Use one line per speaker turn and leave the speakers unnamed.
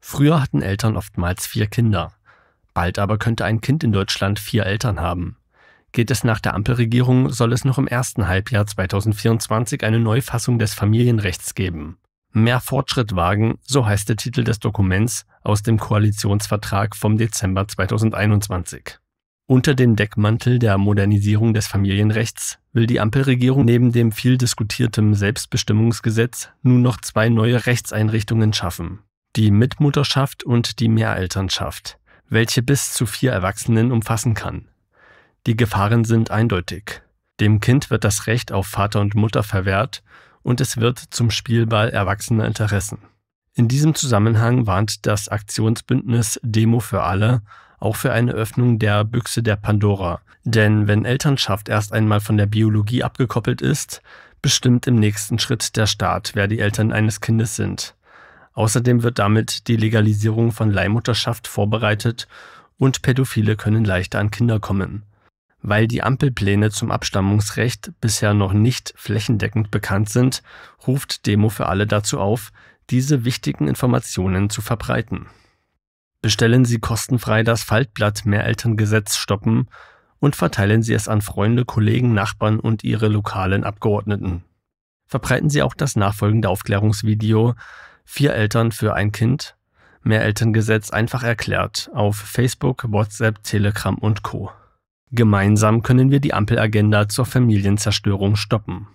Früher hatten Eltern oftmals vier Kinder. Bald aber könnte ein Kind in Deutschland vier Eltern haben. Geht es nach der Ampelregierung, soll es noch im ersten Halbjahr 2024 eine Neufassung des Familienrechts geben. Mehr Fortschritt wagen, so heißt der Titel des Dokuments aus dem Koalitionsvertrag vom Dezember 2021. Unter dem Deckmantel der Modernisierung des Familienrechts will die Ampelregierung neben dem viel diskutiertem Selbstbestimmungsgesetz nun noch zwei neue Rechtseinrichtungen schaffen die Mitmutterschaft und die Mehrelternschaft, welche bis zu vier Erwachsenen umfassen kann. Die Gefahren sind eindeutig. Dem Kind wird das Recht auf Vater und Mutter verwehrt und es wird zum Spielball erwachsener Interessen. In diesem Zusammenhang warnt das Aktionsbündnis Demo für alle auch für eine Öffnung der Büchse der Pandora. Denn wenn Elternschaft erst einmal von der Biologie abgekoppelt ist, bestimmt im nächsten Schritt der Staat, wer die Eltern eines Kindes sind. Außerdem wird damit die Legalisierung von Leihmutterschaft vorbereitet und Pädophile können leichter an Kinder kommen. Weil die Ampelpläne zum Abstammungsrecht bisher noch nicht flächendeckend bekannt sind, ruft Demo für alle dazu auf, diese wichtigen Informationen zu verbreiten. Bestellen Sie kostenfrei das Faltblatt Mehrelterngesetz stoppen und verteilen Sie es an Freunde, Kollegen, Nachbarn und Ihre lokalen Abgeordneten. Verbreiten Sie auch das nachfolgende Aufklärungsvideo, Vier Eltern für ein Kind, Mehr Elterngesetz einfach erklärt auf Facebook, WhatsApp, Telegram und Co. Gemeinsam können wir die Ampelagenda zur Familienzerstörung stoppen.